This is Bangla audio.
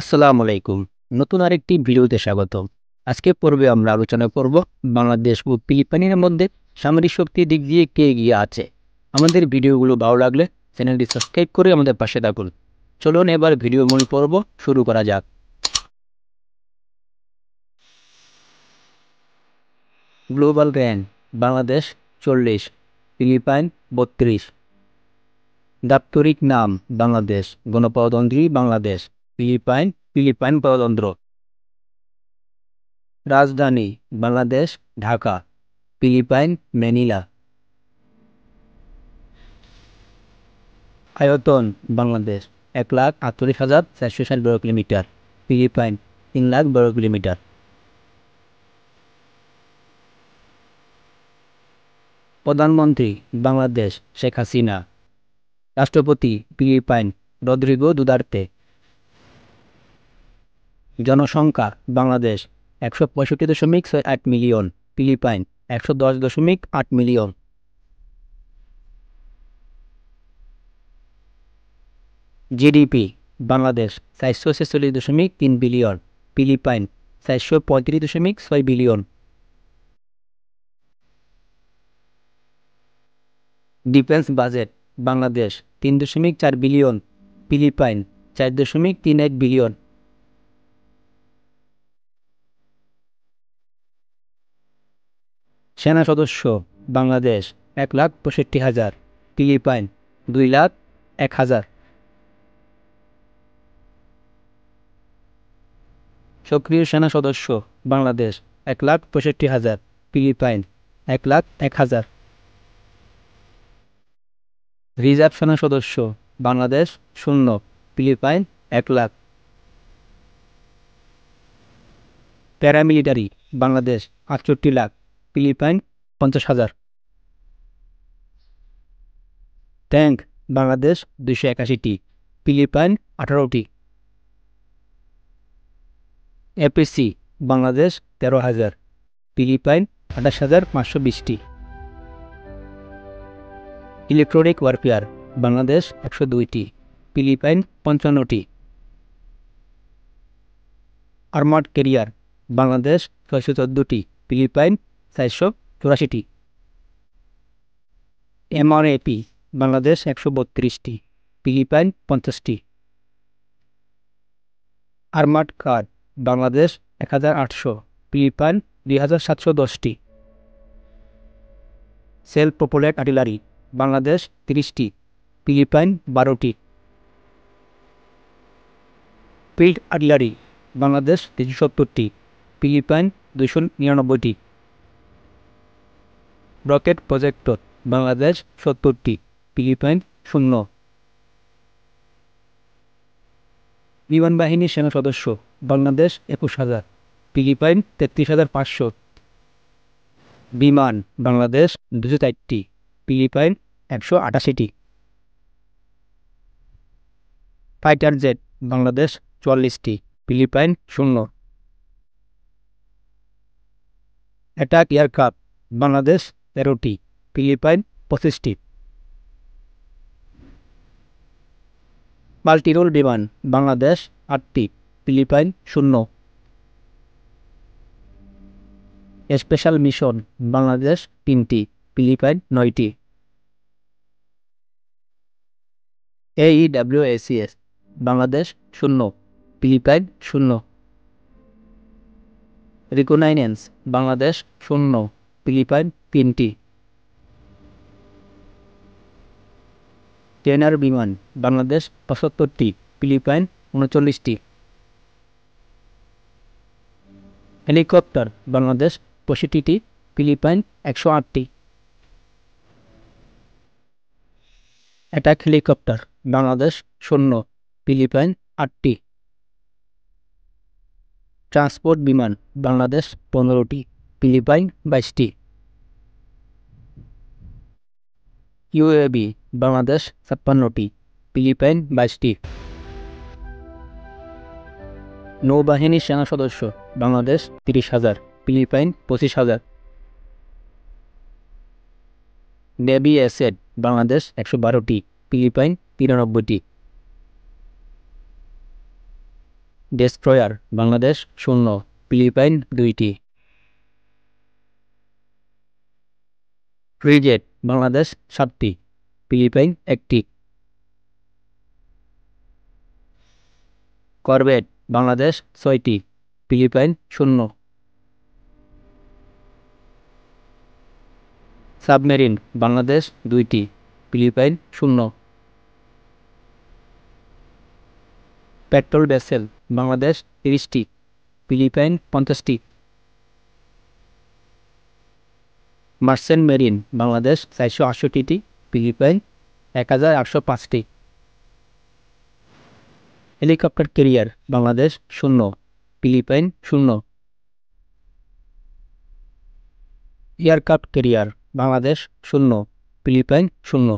আসসালামু আলাইকুম নতুন আরেকটি ভিডিওতে স্বাগত আজকে পর্বে আমরা আলোচনা করব বাংলাদেশ ও ফিলিপাইনের মধ্যে সামরিক শক্তির দিক দিয়ে কে এগিয়ে আছে আমাদের ভিডিওগুলো ভালো লাগলে চ্যানেলটি সাবস্ক্রাইব করে আমাদের পাশে থাকুন চলুন এবার ভিডিও মূল পর্ব শুরু করা যাক গ্লোবাল র্যাঙ্ক বাংলাদেশ চল্লিশ ফিলিপাইন বত্রিশ দাপ্তরিক নাম বাংলাদেশ গণপ্রতন্ত্রী বাংলাদেশ ফিলিপাইন ফিলিপাইন প্রজাতন্ত্র রাজধানী বাংলাদেশ ঢাকা ফিলিপাইন ম্যানিলা আয়তন বাংলাদেশ এক লাখ আটত্রিশ হাজার চারশো ষাট বর্গ কিলোমিটার ফিলিপাইন তিন লাখ বর্গ কিলোমিটার প্রধানমন্ত্রী বাংলাদেশ শেখ হাসিনা রাষ্ট্রপতি ফিলিপাইন রদ্রিগো দুদার্তে জনসংখ্যা বাংলাদেশ একশো পঁয়ষট্টি দশমিক ছয় আট মিলিয়ন ফিলিপাইন একশো দশ দশমিক আট মিলিয়ন জিডিপি বাংলাদেশ চারশো ছেচল্লিশ দশমিক তিন বিলিয়ন ফিলিপাইন চারশো পঁয়ত্রিশ দশমিক ছয় বিলিয়ন ডিফেন্স বাজেট বাংলাদেশ তিন দশমিক চার বিলিয়ন ফিলিপাইন চার দশমিক তিন এক বিলিয়ন সেনা সদস্য বাংলাদেশ এক লাখ পঁয়ষট্টি হাজার ফিলিপাইন দুই লাখ এক হাজার সক্রিয় সেনা সদস্য বাংলাদেশ এক লাখ পঁয়ষট্টি হাজার ফিলিপাইন এক লাখ এক হাজার রিজার্ভ সেনা সদস্য বাংলাদেশ শূন্য ফিলিপাইন এক লাখ প্যারামিলিটারি বাংলাদেশ আটষট্টি লাখ ফিলিপাইন পঞ্চাশ হাজার ট্যাঙ্ক বাংলাদেশ দুইশো একাশিটি ফিলিপাইন আঠারোটি এপিসি বাংলাদেশ তেরো হাজার ফিলিপাইন আঠাশ হাজার পাঁচশো বিশটি ইলেকট্রনিক ওয়ারফেয়ার বাংলাদেশ একশো দুইটি ফিলিপাইন পঞ্চান্নটি আর্মার্ড কেরিয়ার বাংলাদেশ ছয়শো চোদ্দোটি ফিলিপাইন চারশো চুরাশিটি এমআরএপি বাংলাদেশ একশো বত্রিশটি পিলিপাইন পঞ্চাশটি আর্মার্ড কার্ড বাংলাদেশ এক হাজার আটশো পিলিপাইন দুই হাজার সাতশো দশটি সেল প্রোপোলেট আর্টিলারি বাংলাদেশ তিরিশটি ফিলিপাইন বারোটি ফিল্ড আর্টিলারি বাংলাদেশ তিনশো সত্তরটি ফিলিপাইন দুশো নিরানব্বইটি রকেট প্রজেক্টর বাংলাদেশ সত্তরটি পয়েন্ট শূন্য বিমানবাহিনী সেনা সদস্য বাংলাদেশ একুশ হাজার পিগি তেত্রিশ হাজার পাঁচশো বিমান বাংলাদেশ দুশো চারটি পিগি একশো আটাশিটি ফাইটার জেট বাংলাদেশ চুয়াল্লিশটি পিগি শূন্য অ্যাটাক এয়ারক্রাফ্ট বাংলাদেশ তেরোটি ফিলিপাইন পঁচিশটি মাল্টিরোল বিমান বাংলাদেশ আটটি ফিলিপাইন শূন্য স্পেশাল মিশন বাংলাদেশ তিনটি ফিলিপাইন নয়টি এইডাব্লিউএসিএস বাংলাদেশ শূন্য ফিলিপাইন শূন্য রিকোনাইন্যান্স বাংলাদেশ শূন্য ফিলিপাইন তিনটি ট্রেনার বিমান বাংলাদেশ পঁচাত্তরটি ফিলিপাইন উনচল্লিশটি হেলিকপ্টার বাংলাদেশ পঁয়ষট্টিটি ফিলিপাইন একশো আটটি অ্যাটাক হেলিকপ্টার বাংলাদেশ শূন্য ফিলিপাইন আটটি ট্রান্সপোর্ট বিমান বাংলাদেশ পনেরোটি ফিলিপাইন বাইশটি ইউএবি বাংলাদেশ ছাপ্পান্নটি ফিলিপাইন বাইশটি নৌবাহিনী সেনা সদস্য বাংলাদেশ তিরিশ হাজার ফিলিপাইন পঁচিশ হাজার নেভি অ্যাসেড বাংলাদেশ একশো বারোটি ফিলিপাইন তিরানব্বইটি ডেস্ট্রয়ার বাংলাদেশ শূন্য ফিলিপাইন দুইটি ফ্রিজেট বাংলাদেশ সাতটি ফিলিপাইন একটি করবেট বাংলাদেশ ছয়টি ফিলিপাইন শূন্য সাবমেরিন বাংলাদেশ দুইটি ফিলিপাইন শূন্য পেট্রোল ভেসেল বাংলাদেশ তিরিশটি ফিলিপাইন পঞ্চাশটি মার্সেন মেরিন বাংলাদেশ চারশো আটষট্টিটি ফিলিপাইন এক হাজার আটশো পাঁচটি হেলিকপ্টার কেরিয়ার বাংলাদেশ শূন্য ফিলিপাইন শূন্য এয়ারক্রাফট কেরিয়ার বাংলাদেশ শূন্য ফিলিপাইন শূন্য